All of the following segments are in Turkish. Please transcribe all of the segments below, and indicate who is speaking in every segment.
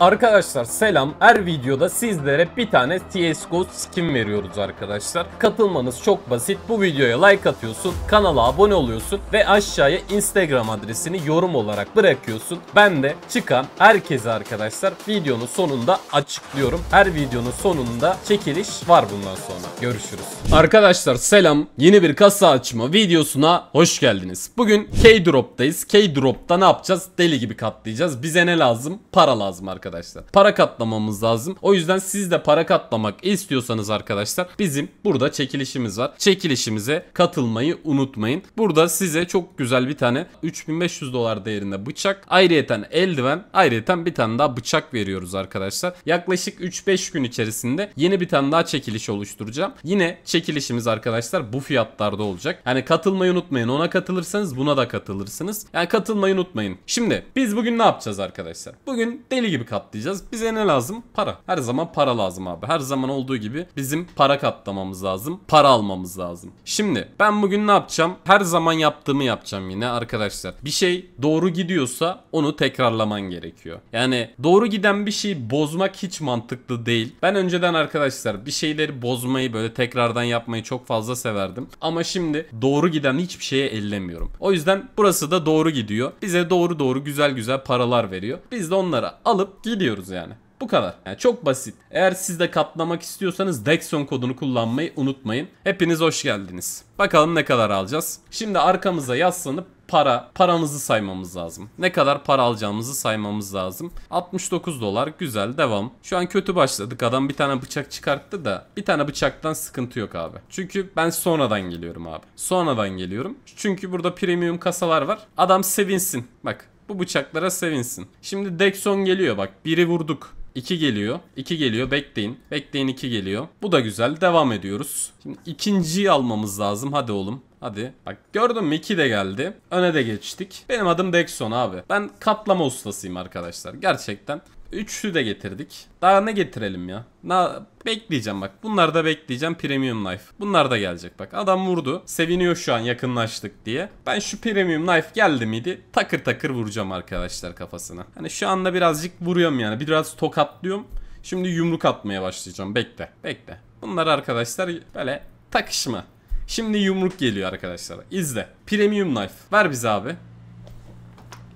Speaker 1: Arkadaşlar selam. Her videoda sizlere bir tane CSGO skin veriyoruz arkadaşlar. Katılmanız çok basit. Bu videoya like atıyorsun, kanala abone oluyorsun ve aşağıya Instagram adresini yorum olarak bırakıyorsun. Ben de çıkan herkese arkadaşlar videonun sonunda açıklıyorum. Her videonun sonunda çekiliş var bundan sonra. Görüşürüz. Arkadaşlar selam. Yeni bir kasa açma videosuna hoş geldiniz. Bugün K-Drop'tayız. K-Drop'ta ne yapacağız? Deli gibi katlayacağız. Bize ne lazım? Para lazım arkadaşlar arkadaşlar. Para katlamamız lazım. O yüzden siz de para katlamak istiyorsanız arkadaşlar bizim burada çekilişimiz var. Çekilişimize katılmayı unutmayın. Burada size çok güzel bir tane 3500 dolar değerinde bıçak. Ayrıyeten eldiven. Ayrıyeten bir tane daha bıçak veriyoruz arkadaşlar. Yaklaşık 3-5 gün içerisinde yeni bir tane daha çekiliş oluşturacağım. Yine çekilişimiz arkadaşlar bu fiyatlarda olacak. Yani katılmayı unutmayın. Ona katılırsanız buna da katılırsınız. Yani katılmayı unutmayın. Şimdi biz bugün ne yapacağız arkadaşlar? Bugün deli gibi katılacağız katlayacağız? Bize ne lazım? Para. Her zaman para lazım abi. Her zaman olduğu gibi bizim para katlamamız lazım. Para almamız lazım. Şimdi ben bugün ne yapacağım? Her zaman yaptığımı yapacağım yine arkadaşlar. Bir şey doğru gidiyorsa onu tekrarlaman gerekiyor. Yani doğru giden bir şeyi bozmak hiç mantıklı değil. Ben önceden arkadaşlar bir şeyleri bozmayı böyle tekrardan yapmayı çok fazla severdim. Ama şimdi doğru giden hiçbir şeye ellemiyorum. O yüzden burası da doğru gidiyor. Bize doğru doğru güzel güzel paralar veriyor. Biz de onları alıp gidiyoruz yani. Bu kadar. Yani çok basit. Eğer siz de katlamak istiyorsanız Dexon kodunu kullanmayı unutmayın. Hepiniz hoş geldiniz. Bakalım ne kadar alacağız. Şimdi arkamıza yaslanıp para, paramızı saymamız lazım. Ne kadar para alacağımızı saymamız lazım. 69 dolar güzel devam. Şu an kötü başladık adam bir tane bıçak çıkarttı da bir tane bıçaktan sıkıntı yok abi. Çünkü ben sonradan geliyorum abi. Sonradan geliyorum. Çünkü burada premium kasalar var. Adam sevinsin. Bak bu bıçaklara sevinsin. Şimdi Dexon geliyor bak. Biri vurduk. 2 geliyor. 2 geliyor. Bekleyin. Bekleyin 2 geliyor. Bu da güzel. Devam ediyoruz. Şimdi ikinciyi almamız lazım. Hadi oğlum. Hadi. Bak gördün mü 2 de geldi. Öne de geçtik. Benim adım Dexon abi. Ben katlama ustasıyım arkadaşlar. Gerçekten. Üçlü de getirdik. Daha ne getirelim ya? Na bekleyeceğim bak. Bunlar da bekleyeceğim. Premium Knife. Bunlar da gelecek bak. Adam vurdu. Seviniyor şu an yakınlaştık diye. Ben şu Premium Knife geldi miydi? Takır takır vuracağım arkadaşlar kafasına. Hani şu anda birazcık vuruyorum yani. Biraz tokatlıyorum. Şimdi yumruk atmaya başlayacağım. Bekle. Bekle. Bunlar arkadaşlar böyle takışma. Şimdi yumruk geliyor arkadaşlar. İzle. Premium Knife. Ver bize abi.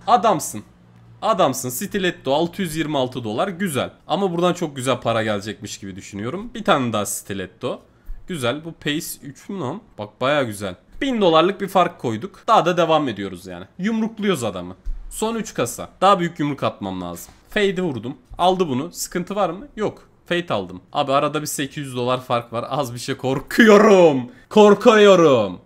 Speaker 1: Adamsın. Adamsın stiletto 626 dolar güzel. Ama buradan çok güzel para gelecekmiş gibi düşünüyorum. Bir tane daha stiletto. Güzel bu pace 3 mü lan? Bak baya güzel. 1000 dolarlık bir fark koyduk. Daha da devam ediyoruz yani. Yumrukluyoruz adamı. Son 3 kasa. Daha büyük yumruk atmam lazım. Fade vurdum. Aldı bunu. Sıkıntı var mı? Yok. Fade aldım. Abi arada bir 800 dolar fark var. Az bir şey korkuyorum. Korkuyorum.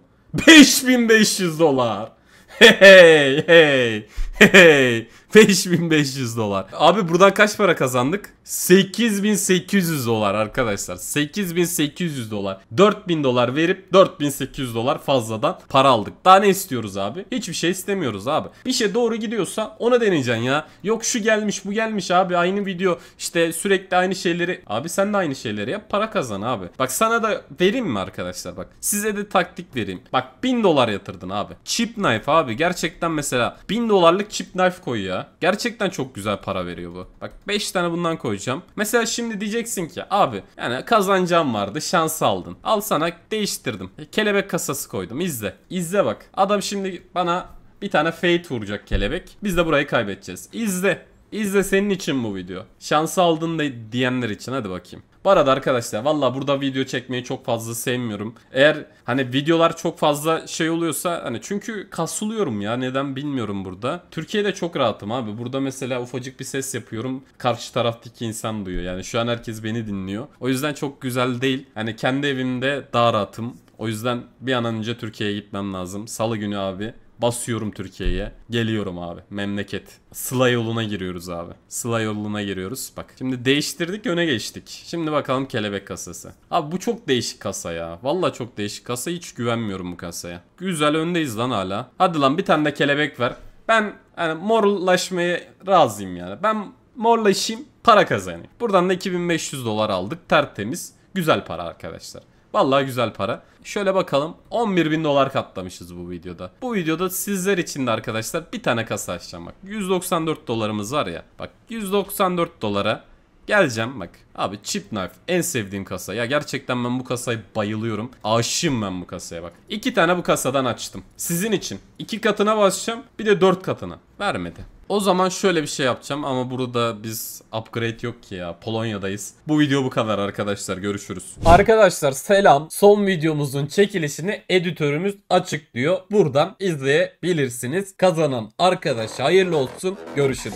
Speaker 1: 5500 dolar. Hey hey hey. Hey 5500 dolar. Abi buradan kaç para kazandık? 8800 dolar arkadaşlar. 8800 dolar. 4000 dolar verip 4800 dolar fazladan para aldık. Daha ne istiyoruz abi? Hiçbir şey istemiyoruz abi. Bir şey doğru gidiyorsa ona deneyeceksin ya. Yok şu gelmiş bu gelmiş abi aynı video işte sürekli aynı şeyleri. Abi sen de aynı şeyleri yap para kazan abi. Bak sana da vereyim mi arkadaşlar bak. Size de taktik vereyim. Bak 1000 dolar yatırdın abi. Chip knife abi gerçekten mesela 1000 dolarlık chip knife koy ya. Gerçekten çok güzel para veriyor bu. Bak 5 tane bundan koyacağım. Mesela şimdi diyeceksin ki abi yani kazancam vardı şans aldın. Al sana değiştirdim. E, kelebek kasası koydum izle. İzle bak. Adam şimdi bana bir tane fate vuracak kelebek. Biz de burayı kaybedeceğiz. İzle. İzle senin için bu video. Şansı aldın diyenler için hadi bakayım. Bu arada arkadaşlar valla burada video çekmeyi çok fazla sevmiyorum. Eğer hani videolar çok fazla şey oluyorsa hani çünkü kasılıyorum ya neden bilmiyorum burada. Türkiye'de çok rahatım abi. Burada mesela ufacık bir ses yapıyorum. Karşı taraftaki insan duyuyor. Yani şu an herkes beni dinliyor. O yüzden çok güzel değil. Hani kendi evimde daha rahatım. O yüzden bir an önce Türkiye'ye gitmem lazım. Salı günü abi Basıyorum Türkiye'ye. Geliyorum abi. Memleket. Sıla yoluna giriyoruz abi. Sıla yoluna giriyoruz. Bak şimdi değiştirdik öne geçtik. Şimdi bakalım kelebek kasası. Abi bu çok değişik kasa ya. Valla çok değişik kasa. Hiç güvenmiyorum bu kasaya. Güzel öndeyiz lan hala. Hadi lan bir tane de kelebek ver. Ben yani morlaşmaya razıyım yani. Ben morlaşayım para kazanayım. Buradan da 2500 dolar aldık. Tertemiz. Güzel para arkadaşlar. Vallahi güzel para. Şöyle bakalım 11 bin dolar katlamışız bu videoda. Bu videoda sizler için de arkadaşlar bir tane kasa açacağım bak. 194 dolarımız var ya. Bak 194 dolara Geleceğim bak. Abi Chip Knife en sevdiğim kasa. Ya gerçekten ben bu kasayı bayılıyorum. Aşığım ben bu kasaya bak. İki tane bu kasadan açtım. Sizin için. iki katına basacağım. Bir de dört katına. Vermedi. O zaman şöyle bir şey yapacağım ama burada biz upgrade yok ki ya. Polonya'dayız. Bu video bu kadar arkadaşlar. Görüşürüz. Arkadaşlar selam. Son videomuzun çekilişini editörümüz açıklıyor. Buradan izleyebilirsiniz. Kazanan arkadaş hayırlı olsun. Görüşürüz.